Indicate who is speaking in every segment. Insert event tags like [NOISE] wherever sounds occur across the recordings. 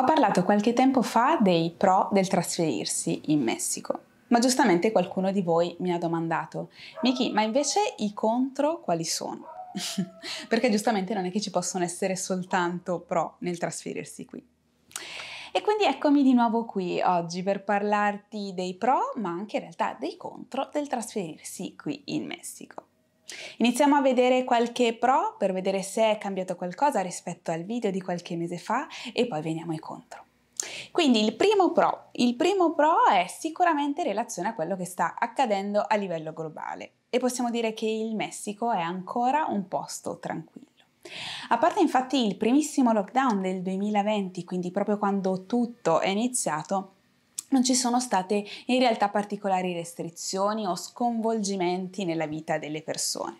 Speaker 1: Ho parlato qualche tempo fa dei pro del trasferirsi in Messico. Ma giustamente qualcuno di voi mi ha domandato, Miki, ma invece i contro quali sono? [LAUGHS] Perché giustamente non è che ci possono essere soltanto pro nel trasferirsi qui. E quindi eccomi di nuovo qui oggi per parlarti dei pro, ma anche in realtà dei contro del trasferirsi qui in Messico. Iniziamo a vedere qualche pro per vedere se è cambiato qualcosa rispetto al video di qualche mese fa e poi veniamo ai contro. Quindi il primo pro, il primo pro è sicuramente in relazione a quello che sta accadendo a livello globale e possiamo dire che il Messico è ancora un posto tranquillo. A parte infatti il primissimo lockdown del 2020, quindi proprio quando tutto è iniziato, non ci sono state in realtà particolari restrizioni o sconvolgimenti nella vita delle persone.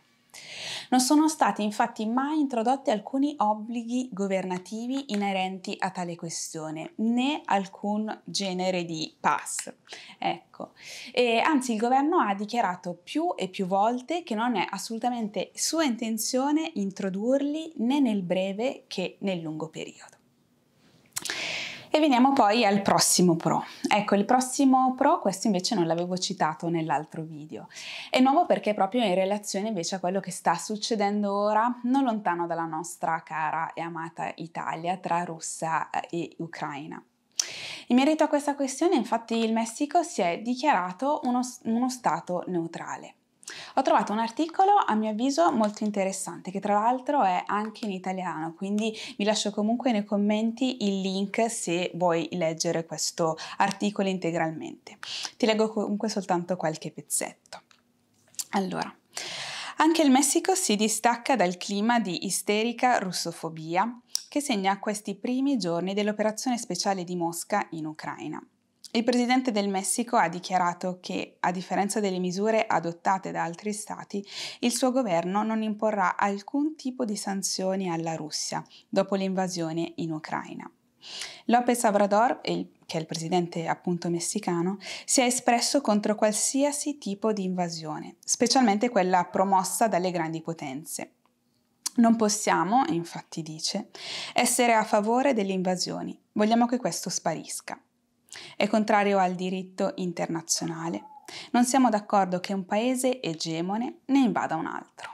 Speaker 1: Non sono stati infatti mai introdotti alcuni obblighi governativi inerenti a tale questione, né alcun genere di pass. Ecco. E, anzi, il governo ha dichiarato più e più volte che non è assolutamente sua intenzione introdurli né nel breve che nel lungo periodo. E veniamo poi al prossimo pro. Ecco, il prossimo pro, questo invece non l'avevo citato nell'altro video. È nuovo perché proprio in relazione invece a quello che sta succedendo ora, non lontano dalla nostra cara e amata Italia, tra Russia eh, e Ucraina. In merito a questa questione, infatti, il Messico si è dichiarato uno, uno stato neutrale. Ho trovato un articolo a mio avviso molto interessante che tra l'altro è anche in italiano, quindi vi lascio comunque nei commenti il link se vuoi leggere questo articolo integralmente. Ti leggo comunque soltanto qualche pezzetto. Allora, anche il Messico si distacca dal clima di isterica russofobia che segna questi primi giorni dell'operazione speciale di Mosca in Ucraina. Il Presidente del Messico ha dichiarato che, a differenza delle misure adottate da altri stati, il suo governo non imporrà alcun tipo di sanzioni alla Russia dopo l'invasione in Ucraina. López Obrador, che è il presidente appunto messicano, si è espresso contro qualsiasi tipo di invasione, specialmente quella promossa dalle grandi potenze. Non possiamo, infatti dice, essere a favore delle invasioni, vogliamo che questo sparisca. È contrario al diritto internazionale. Non siamo d'accordo che un paese egemone ne invada un altro.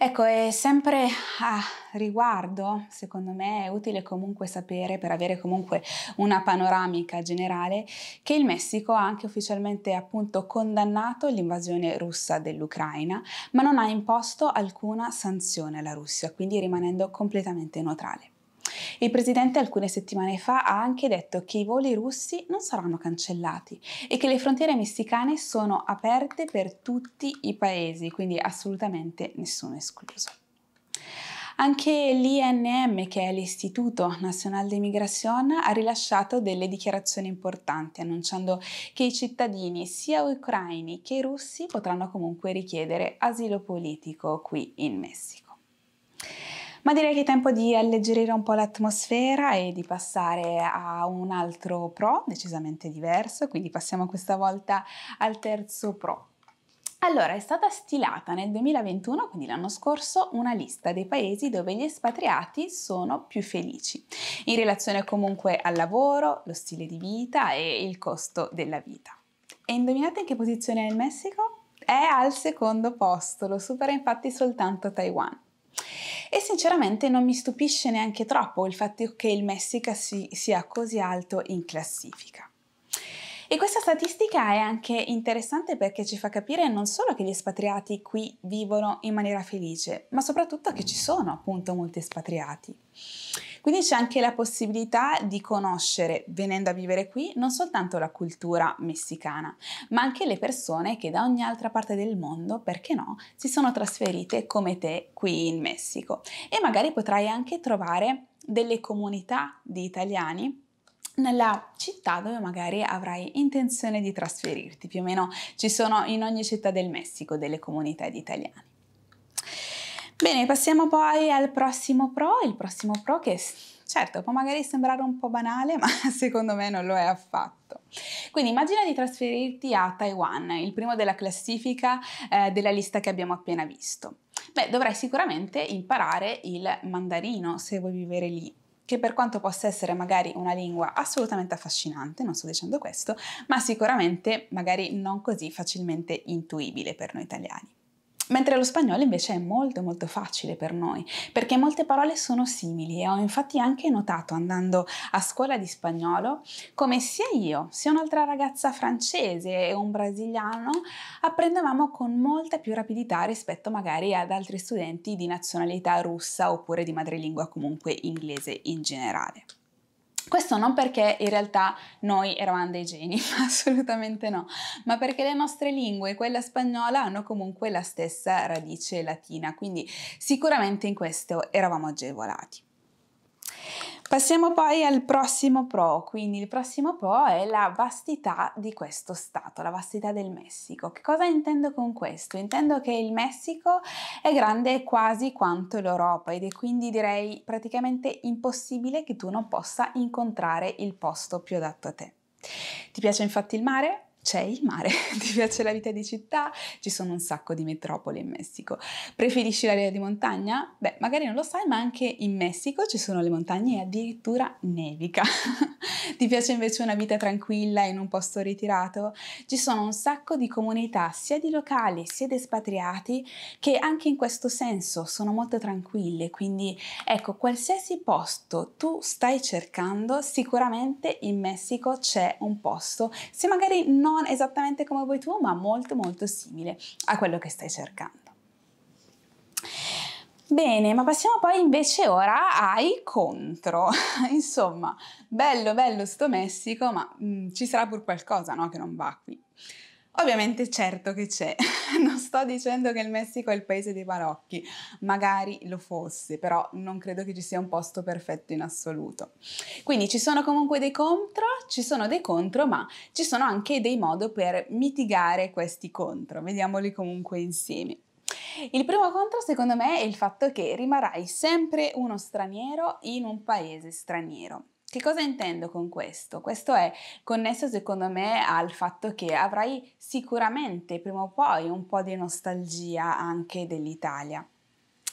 Speaker 1: Ecco, è sempre a riguardo, secondo me è utile comunque sapere, per avere comunque una panoramica generale, che il Messico ha anche ufficialmente appunto condannato l'invasione russa dell'Ucraina, ma non ha imposto alcuna sanzione alla Russia, quindi rimanendo completamente neutrale. Il presidente alcune settimane fa ha anche detto che i voli russi non saranno cancellati e che le frontiere messicane sono aperte per tutti i paesi, quindi assolutamente nessuno escluso. Anche l'INM, che è l'Istituto Nazionale di Migrazione, ha rilasciato delle dichiarazioni importanti, annunciando che i cittadini sia ucraini che russi potranno comunque richiedere asilo politico qui in Messico. Ma direi che è tempo di alleggerire un po' l'atmosfera e di passare a un altro pro decisamente diverso, quindi passiamo questa volta al terzo pro. Allora, è stata stilata nel 2021, quindi l'anno scorso, una lista dei paesi dove gli espatriati sono più felici, in relazione comunque al lavoro, lo stile di vita e il costo della vita. E indovinate in che posizione è il Messico? È al secondo posto, lo supera infatti soltanto Taiwan. E sinceramente non mi stupisce neanche troppo il fatto che il Messico si, sia così alto in classifica. E questa statistica è anche interessante perché ci fa capire non solo che gli espatriati qui vivono in maniera felice, ma soprattutto che ci sono appunto molti espatriati. Quindi c'è anche la possibilità di conoscere, venendo a vivere qui, non soltanto la cultura messicana, ma anche le persone che da ogni altra parte del mondo, perché no, si sono trasferite come te qui in Messico. E magari potrai anche trovare delle comunità di italiani nella città dove magari avrai intenzione di trasferirti. Più o meno ci sono in ogni città del Messico delle comunità di italiani. Bene, passiamo poi al prossimo pro, il prossimo pro che certo può magari sembrare un po' banale, [LAUGHS] ma secondo me non lo è affatto. Quindi immagina di trasferirti a Taiwan, il primo della classifica eh, della lista che abbiamo appena visto. Beh, dovrai sicuramente imparare il mandarino se vuoi vivere lì che per quanto possa essere magari una lingua assolutamente affascinante, non sto dicendo questo, ma sicuramente magari non così facilmente intuibile per noi italiani mentre lo spagnolo invece è molto molto facile per noi, perché molte parole sono simili e ho infatti anche notato andando a scuola di spagnolo come sia io sia un'altra ragazza francese e un brasiliano apprendevamo con molta più rapidità rispetto magari ad altri studenti di nazionalità russa oppure di madrelingua comunque inglese in generale. Questo non perché in realtà noi eravamo dei geni, [LAUGHS] assolutamente no, ma perché le nostre lingue, quella spagnola, hanno comunque la stessa radice latina, quindi sicuramente in questo eravamo agevolati. Passiamo poi al prossimo pro, quindi il prossimo pro è la vastità di questo stato, la vastità del Messico. Che cosa intendo con questo? Intendo che il Messico è grande quasi quanto l'Europa ed è quindi direi praticamente impossibile che tu non possa incontrare il posto più adatto a te. Ti piace infatti il mare? c'è il mare, [LAUGHS] ti piace la vita di città, ci sono un sacco di metropoli in Messico. Preferisci l'area di montagna? Beh, magari non lo sai, ma anche in Messico ci sono le montagne e addirittura nevica. [LAUGHS] ti piace invece una vita tranquilla in un posto ritirato? Ci sono un sacco di comunità, sia di locali sia di espatriati, che anche in questo senso sono molto tranquille, quindi ecco, qualsiasi posto tu stai cercando, sicuramente in Messico c'è un posto. Se magari non non esattamente come vuoi tu, ma molto molto simile a quello che stai cercando. Bene, ma passiamo poi invece ora ai contro. [LAUGHS] Insomma, bello bello sto Messico, ma mh, mm, ci sarà pur qualcosa no, che non va qui. Ovviamente certo che c'è, [LAUGHS] non sto dicendo che il Messico è il paese dei barocchi, magari lo fosse, però non credo che ci sia un posto perfetto in assoluto. Quindi ci sono comunque dei contro, ci sono dei contro, ma ci sono anche dei modi per mitigare questi contro, vediamoli comunque insieme. Il primo contro secondo me è il fatto che rimarrai sempre uno straniero in un paese straniero. Che cosa intendo con questo? Questo è connesso secondo me al fatto che avrai sicuramente prima o poi un po' di nostalgia anche dell'Italia.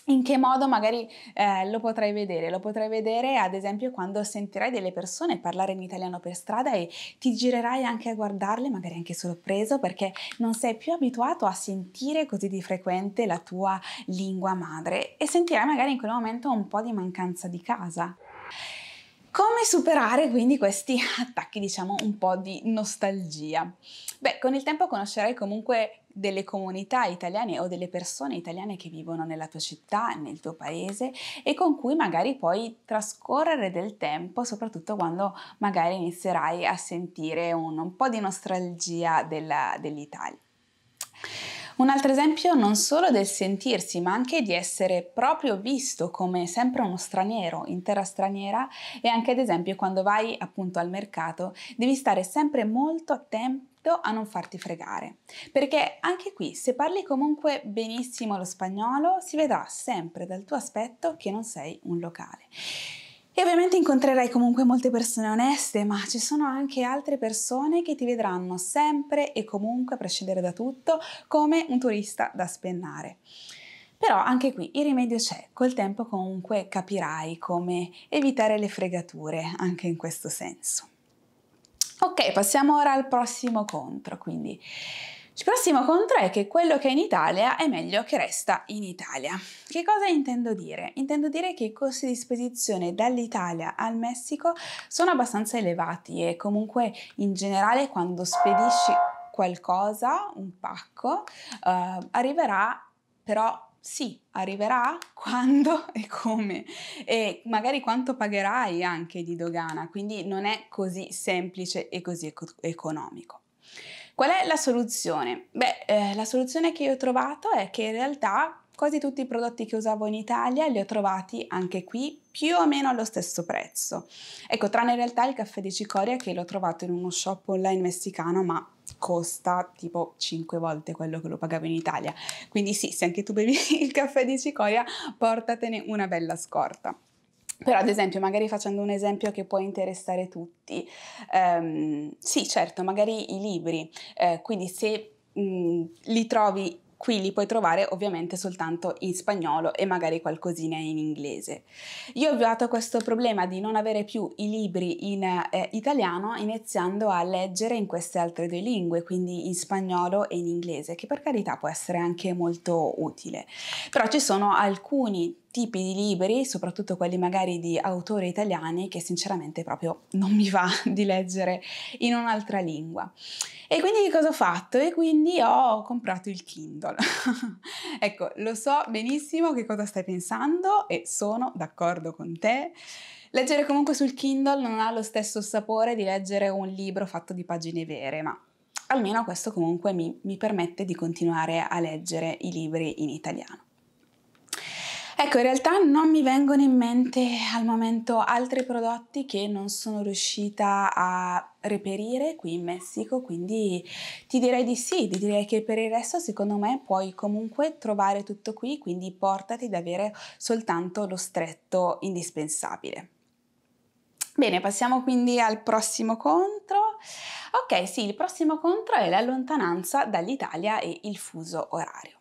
Speaker 1: In che modo magari eh, lo potrai vedere? Lo potrai vedere ad esempio quando sentirai delle persone parlare in italiano per strada e ti girerai anche a guardarle, magari anche sorpreso perché non sei più abituato a sentire così di frequente la tua lingua madre e sentirai magari in quel momento un po' di mancanza di casa. Come superare quindi questi attacchi, diciamo, un po' di nostalgia? Beh, con il tempo conoscerai comunque delle comunità italiane o delle persone italiane che vivono nella tua città, nel tuo paese e con cui magari puoi trascorrere del tempo, soprattutto quando magari inizierai a sentire un, un po' di nostalgia della, dell'Italia. Un altro esempio non solo del sentirsi, ma anche di essere proprio visto come sempre uno straniero, intera straniera e anche ad esempio quando vai appunto al mercato devi stare sempre molto attento a non farti fregare, perché anche qui se parli comunque benissimo lo spagnolo si vedrà sempre dal tuo aspetto che non sei un locale. E ovviamente incontrerai comunque molte persone oneste, ma ci sono anche altre persone che ti vedranno sempre e comunque, a prescindere da tutto, come un turista da spennare. Però anche qui il rimedio c'è, col tempo comunque capirai come evitare le fregature anche in questo senso. Ok, passiamo ora al prossimo contro, quindi il prossimo contro è che quello che è in Italia è meglio che resta in Italia. Che cosa intendo dire? Intendo dire che i costi di spedizione dall'Italia al Messico sono abbastanza elevati e comunque in generale quando spedisci qualcosa, un pacco, uh, arriverà però sì, arriverà [LAUGHS] quando e come e magari quanto pagherai anche di dogana, quindi non è così semplice e così economico. Qual è la soluzione? Beh, eh, la soluzione che io ho trovato è che in realtà quasi tutti i prodotti che usavo in Italia li ho trovati anche qui più o meno allo stesso prezzo. Ecco, tranne in realtà il caffè di cicoria che l'ho trovato in uno shop online messicano, ma costa tipo 5 volte quello che lo pagavo in Italia. Quindi sì, se anche tu bevi [LAUGHS] il caffè di cicoria, portatene una bella scorta. Però ad esempio, magari facendo un esempio che può interessare tutti, ehm, sì certo, magari i libri, eh, quindi se mh, mhmm, li trovi qui li puoi trovare ovviamente soltanto in spagnolo e magari qualcosina in inglese. Io ho avuto questo problema di non avere più i libri in eh, italiano iniziando a leggere in queste altre due lingue, quindi in spagnolo e in inglese, che per carità può essere anche molto utile. Però ci sono alcuni tipi di libri, soprattutto quelli magari di autori italiani, che sinceramente proprio non mi va [LAUGHS] di leggere in un'altra lingua. E quindi che cosa ho fatto? E quindi ho comprato il Kindle. [LAUGHS] ecco, lo so benissimo che cosa stai pensando e sono d'accordo con te. Leggere comunque sul Kindle non ha lo stesso sapore di leggere un libro fatto di pagine vere, ma almeno questo comunque mi, mi permette di continuare a leggere i libri in italiano. Ecco, in realtà non mi vengono in mente al momento altri prodotti che non sono riuscita a reperire qui in Messico, quindi ti direi di sì, ti direi che per il resto secondo me puoi comunque trovare tutto qui, quindi portati ad avere soltanto lo stretto indispensabile. Bene, passiamo quindi al prossimo contro. Ok, sì, il prossimo contro è la lontananza dall'Italia e il fuso orario.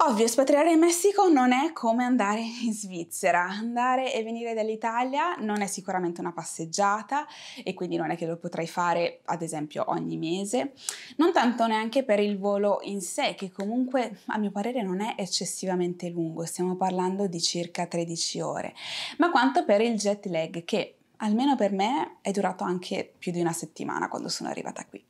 Speaker 1: Ovvio, espatriare in Messico non è come andare in Svizzera. Andare e venire dall'Italia non è sicuramente una passeggiata e quindi non è che lo potrai fare, ad esempio, ogni mese. Non tanto neanche per il volo in sé, che comunque, a mio parere, non è eccessivamente lungo, stiamo parlando di circa 13 ore, ma quanto per il jet lag che, almeno per me, è durato anche più di una settimana quando sono arrivata qui.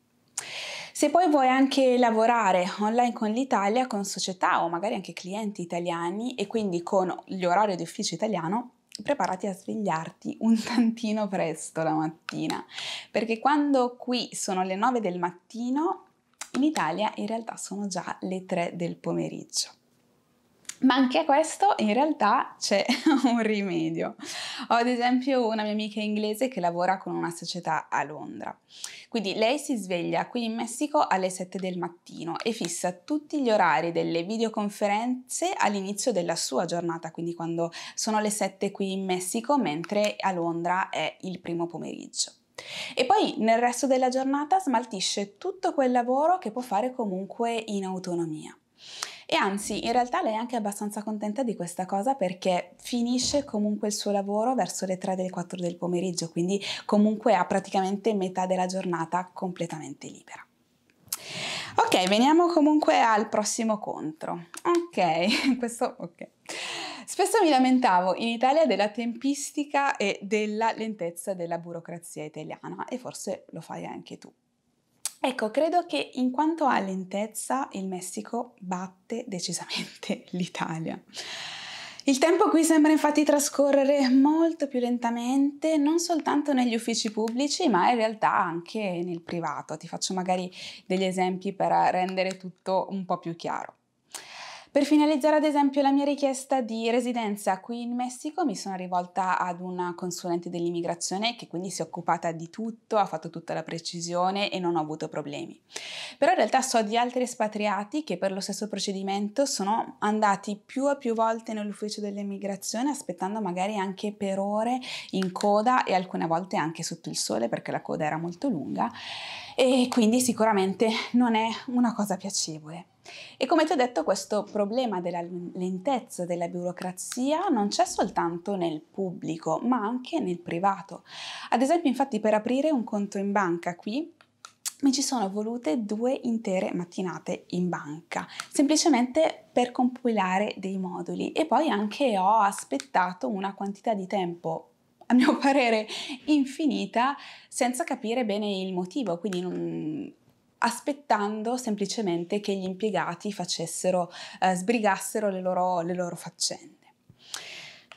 Speaker 1: Se poi vuoi anche lavorare online con l'Italia, con società o magari anche clienti italiani e quindi con l'orario di ufficio italiano, preparati a svegliarti un tantino presto la mattina, perché quando qui sono le 9 del mattino, in Italia in realtà sono già le 3 del pomeriggio. Ma anche a questo in realtà c'è [LAUGHS] un rimedio. Ho ad esempio una mia amica inglese che lavora con una società a Londra. Quindi lei si sveglia qui in Messico alle 7 del mattino e fissa tutti gli orari delle videoconferenze all'inizio della sua giornata, quindi quando sono le 7 qui in Messico, mentre a Londra è il primo pomeriggio. E poi nel resto della giornata smaltisce tutto quel lavoro che può fare comunque in autonomia. E anzi, in realtà lei è anche abbastanza contenta di questa cosa perché finisce comunque il suo lavoro verso le 3 delle 4 del pomeriggio, quindi comunque ha praticamente metà della giornata completamente libera. Ok, veniamo comunque al prossimo contro. Ok, [LAUGHS] questo ok. Spesso mi lamentavo in Italia della tempistica e della lentezza della burocrazia italiana e forse lo fai anche tu. Ecco, credo che in quanto a lentezza il Messico batte decisamente [LAUGHS] l'Italia. Il tempo qui sembra infatti trascorrere molto più lentamente, non soltanto negli uffici pubblici, ma in realtà anche nel privato. Ti faccio magari degli esempi per rendere tutto un po' più chiaro. Per finalizzare ad esempio la mia richiesta di residenza qui in Messico mi sono rivolta ad una consulente dell'immigrazione che quindi si è occupata di tutto, ha fatto tutta la precisione e non ho avuto problemi. Però in realtà so di altri espatriati che per lo stesso procedimento sono andati più e più volte nell'ufficio dell'immigrazione aspettando magari anche per ore in coda e alcune volte anche sotto il sole perché la coda era molto lunga e quindi sicuramente non è una cosa piacevole. E come ti ho detto, questo problema della lentezza della burocrazia non c'è soltanto nel pubblico, ma anche nel privato. Ad esempio, infatti, per aprire un conto in banca qui mi ci sono volute due intere mattinate in banca, semplicemente per compilare dei moduli e poi anche ho aspettato una quantità di tempo a mio [LAUGHS] parere infinita senza capire bene il motivo, quindi non, aspettando semplicemente che gli impiegati facessero, eh, sbrigassero le loro, le loro faccende.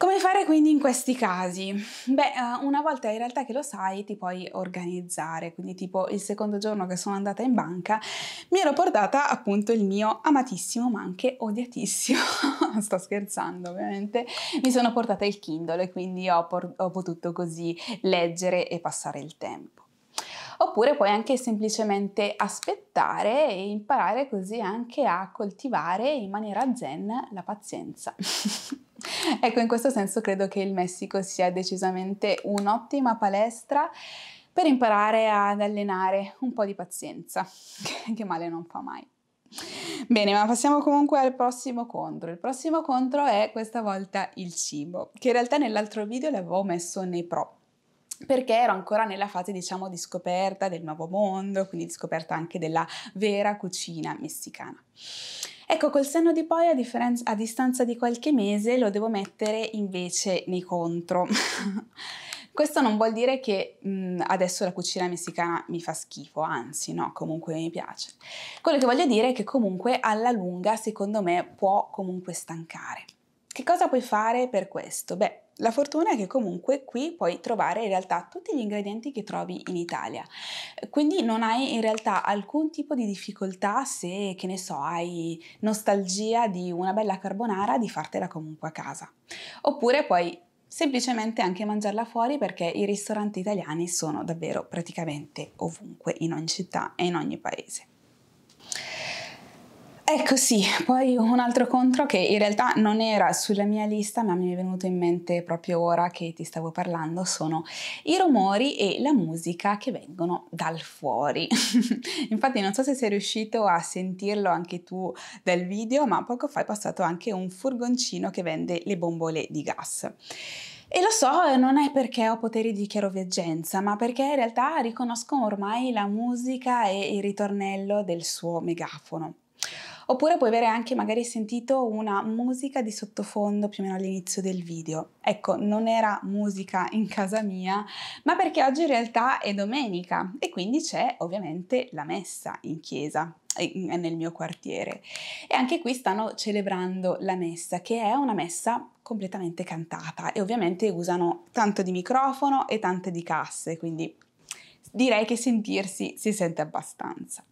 Speaker 1: Come fare quindi in questi casi? Beh, eh, una volta in realtà che lo sai ti puoi organizzare, quindi tipo il secondo giorno che sono andata in banca mi ero portata appunto il mio amatissimo ma anche odiatissimo, [LAUGHS] sto scherzando ovviamente, mi sono portata il Kindle e quindi ho, ho potuto così leggere e passare il tempo oppure puoi anche semplicemente aspettare e imparare così anche a coltivare in maniera zen la pazienza. [LAUGHS] ecco, in questo senso credo che il Messico sia decisamente un'ottima palestra per imparare ad allenare un po' di pazienza, [LAUGHS] che male non fa mai. Bene, ma passiamo comunque al prossimo contro. Il prossimo contro è questa volta il cibo, che in realtà nell'altro video l'avevo messo nei pro perché ero ancora nella fase diciamo di scoperta del nuovo mondo, quindi di scoperta anche della vera cucina messicana. Ecco, col senno di poi, a, a distanza di qualche mese, lo devo mettere invece nei contro. [LAUGHS] Questo non vuol dire che mh, mm, adesso la cucina messicana mi fa schifo, anzi no, comunque mi piace. Quello che voglio dire è che comunque alla lunga secondo me può comunque stancare. Che cosa puoi fare per questo? Beh, la fortuna è che comunque qui puoi trovare in realtà tutti gli ingredienti che trovi in Italia, quindi non hai in realtà alcun tipo di difficoltà se, che ne so, hai nostalgia di una bella carbonara di fartela comunque a casa. Oppure puoi semplicemente anche mangiarla fuori perché i ristoranti italiani sono davvero praticamente ovunque, in ogni città e in ogni paese. Ecco sì, poi un altro contro che in realtà non era sulla mia lista ma mi è venuto in mente proprio ora che ti stavo parlando sono i rumori e la musica che vengono dal fuori. [LAUGHS] Infatti non so se sei riuscito a sentirlo anche tu dal video ma poco fa è passato anche un furgoncino che vende le bombole di gas. E lo so, non è perché ho poteri di chiaroveggenza, ma perché in realtà riconosco ormai la musica e il ritornello del suo megafono. Oppure puoi avere anche magari sentito una musica di sottofondo più o meno all'inizio del video. Ecco, non era musica in casa mia, ma perché oggi in realtà è domenica e quindi c'è ovviamente la messa in chiesa nel mio quartiere e anche qui stanno celebrando la messa che è una messa completamente cantata e ovviamente usano tanto di microfono e tante di casse quindi direi che sentirsi si sente abbastanza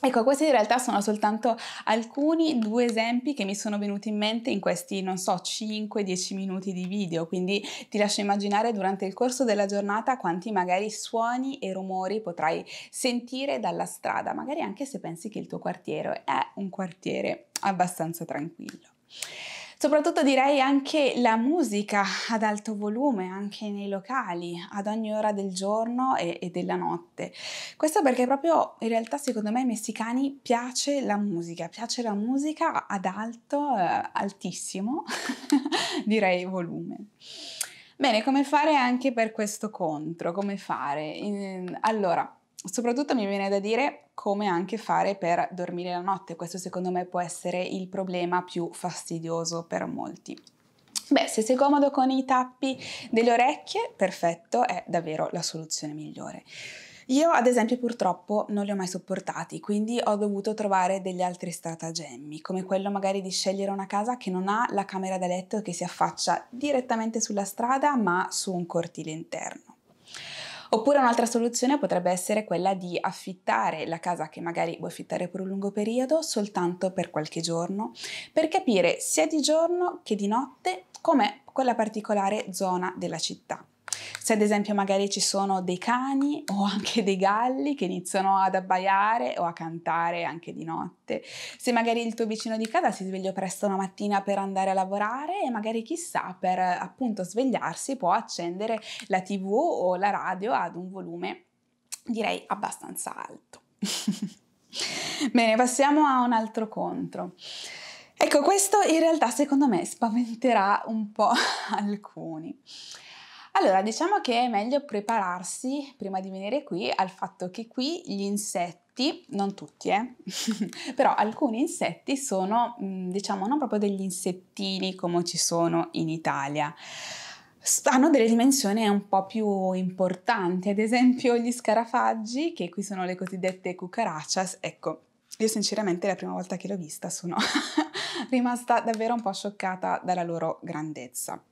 Speaker 1: Ecco, questi in realtà sono soltanto alcuni due esempi che mi sono venuti in mente in questi, non so, 5-10 minuti di video, quindi ti lascio immaginare durante il corso della giornata quanti magari suoni e rumori potrai sentire dalla strada, magari anche se pensi che il tuo quartiere è un quartiere abbastanza tranquillo. Soprattutto direi anche la musica ad alto volume, anche nei locali, ad ogni ora del giorno e, e della notte. Questo perché proprio in realtà secondo me ai messicani piace la musica, piace la musica ad alto, eh, altissimo, [LAUGHS] direi volume. Bene, come fare anche per questo contro? Come fare? In, allora, soprattutto mi viene da dire come anche fare per dormire la notte. Questo secondo me può essere il problema più fastidioso per molti. Beh, se sei comodo con i tappi delle orecchie, perfetto, è davvero la soluzione migliore. Io ad esempio purtroppo non li ho mai sopportati, quindi ho dovuto trovare degli altri stratagemmi, come quello magari di scegliere una casa che non ha la camera da letto e che si affaccia direttamente sulla strada ma su un cortile interno. Oppure un'altra soluzione potrebbe essere quella di affittare la casa che magari vuoi affittare per un lungo periodo soltanto per qualche giorno per capire sia di giorno che di notte com'è quella particolare zona della città. Se ad esempio magari ci sono dei cani [LAUGHS] o anche dei galli che iniziano ad abbaiare o a cantare anche di notte. Se magari il tuo vicino di casa si sveglia presto la mattina per andare a lavorare e magari chissà per appunto svegliarsi può accendere la tv o la radio ad un volume direi abbastanza alto. [LAUGHS] Bene, passiamo a un altro contro. Ecco, questo in realtà secondo me spaventerà un po' [LAUGHS] alcuni. Allora, diciamo che è meglio prepararsi prima di venire qui al fatto che qui gli insetti, non tutti, eh, [LAUGHS] però alcuni insetti sono, mm, diciamo, non proprio degli insettini come ci sono in Italia. Hanno delle dimensioni un po' più importanti, ad esempio gli scarafaggi, che qui sono le cosiddette cucarachas, ecco, io sinceramente la prima volta che l'ho vista sono [LAUGHS] rimasta davvero un po' scioccata dalla loro grandezza.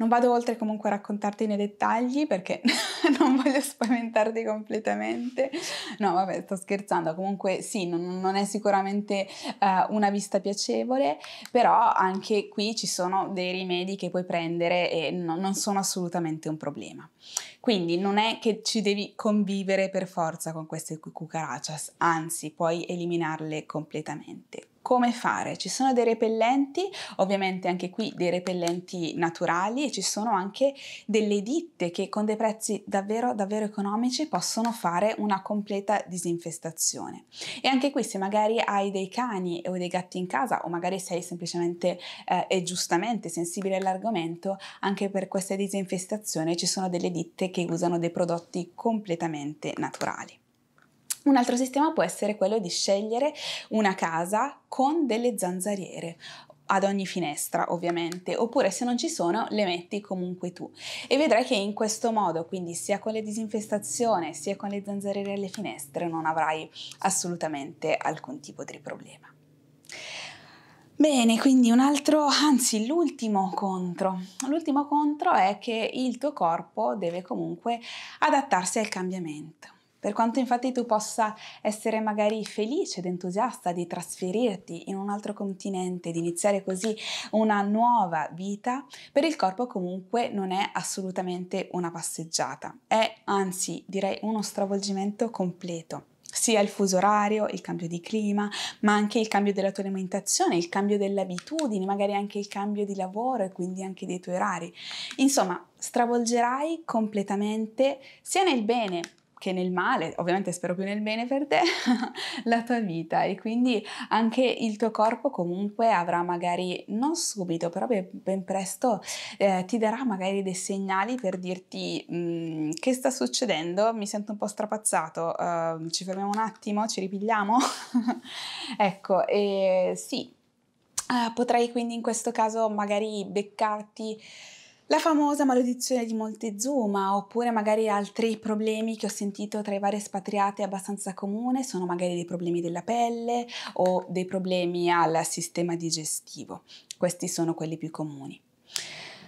Speaker 1: Non vado oltre comunque a raccontarti nei dettagli perché [LAUGHS] non voglio spaventarti completamente. No, vabbè, sto scherzando. Comunque sì, non, non è sicuramente uh, una vista piacevole, però anche qui ci sono dei rimedi che puoi prendere e no, non sono assolutamente un problema. Quindi non è che ci devi convivere per forza con queste cucarachas, anzi puoi eliminarle completamente come fare. Ci sono dei repellenti, ovviamente anche qui dei repellenti naturali e ci sono anche delle ditte che con dei prezzi davvero davvero economici possono fare una completa disinfestazione. E anche qui se magari hai dei cani o dei gatti in casa o magari sei semplicemente eh, e giustamente sensibile all'argomento, anche per questa disinfestazione ci sono delle ditte che usano dei prodotti completamente naturali. Un altro sistema può essere quello di scegliere una casa con delle zanzariere ad ogni finestra ovviamente, oppure se non ci sono le metti comunque tu e vedrai che in questo modo, quindi sia con le disinfestazioni sia con le zanzariere alle finestre non avrai assolutamente alcun tipo di problema. Bene, quindi un altro, anzi l'ultimo contro. L'ultimo contro è che il tuo corpo deve comunque adattarsi al cambiamento. Per quanto infatti tu possa essere magari felice ed entusiasta di trasferirti in un altro continente, di iniziare così una nuova vita, per il corpo comunque non è assolutamente una passeggiata, è anzi direi uno stravolgimento completo sia il fuso orario, il cambio di clima, ma anche il cambio della tua alimentazione, il cambio delle abitudini, magari anche il cambio di lavoro e quindi anche dei tuoi orari. Insomma, stravolgerai completamente sia nel bene che nel male, ovviamente spero più nel bene per te, [LAUGHS] la tua vita e quindi anche il tuo corpo comunque avrà magari, non subito, però ben, presto eh, ti darà magari dei segnali per dirti mh, mm, che sta succedendo, mi sento un po' strapazzato, uh, ci fermiamo un attimo, ci ripigliamo. [LAUGHS] ecco, e sì, uh, eh, potrai quindi in questo caso magari beccarti la famosa maledizione di Montezuma, oppure magari altri problemi che ho sentito tra i vari espatriati abbastanza comune, sono magari dei problemi della pelle o dei problemi al sistema digestivo. Questi sono quelli più comuni.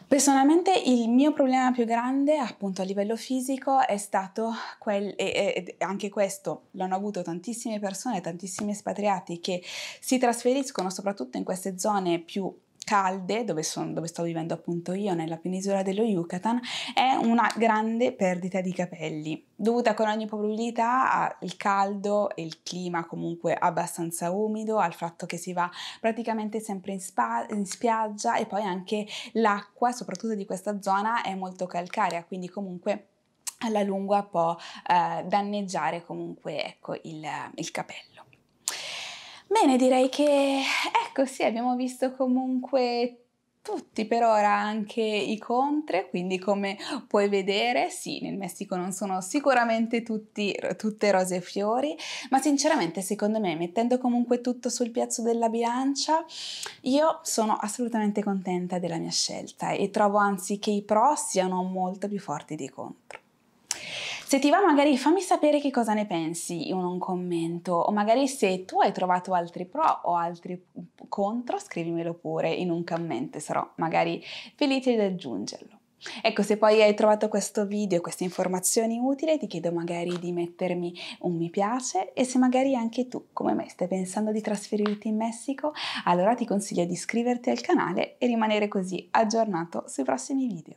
Speaker 1: Personalmente il mio problema più grande appunto a livello fisico è stato quel, e, e, anche questo l'hanno avuto tantissime persone, tantissimi espatriati che si trasferiscono soprattutto in queste zone più calde, dove, sono, dove sto vivendo appunto io, nella penisola dello Yucatan, è una grande perdita di capelli, dovuta con ogni probabilità al caldo e il clima comunque abbastanza umido, al fatto che si va praticamente sempre in, spa, in spiaggia e poi anche l'acqua, soprattutto di questa zona, è molto calcarea, quindi comunque alla lunga può eh, danneggiare comunque ecco, il, il capello. Bene, direi che ecco sì, abbiamo visto comunque tutti per ora anche i contre, quindi come puoi vedere, sì, nel Messico non sono sicuramente tutti, tutte rose e fiori, ma sinceramente secondo me mettendo comunque tutto sul piazzo della bilancia, io sono assolutamente contenta della mia scelta e trovo anzi che i pro siano molto più forti dei contro. Se ti va magari fammi sapere che cosa ne pensi in un commento o magari se tu hai trovato altri pro o altri contro scrivimelo pure in un commento, sarò magari felice di aggiungerlo. Ecco, se poi hai trovato questo video, e queste informazioni utili, ti chiedo magari di mettermi un mi piace e se magari anche tu, come me, stai pensando di trasferirti in Messico, allora ti consiglio di iscriverti al canale e rimanere così aggiornato sui prossimi video.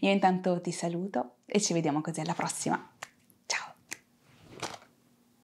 Speaker 1: Io intanto ti saluto e ci vediamo così alla prossima.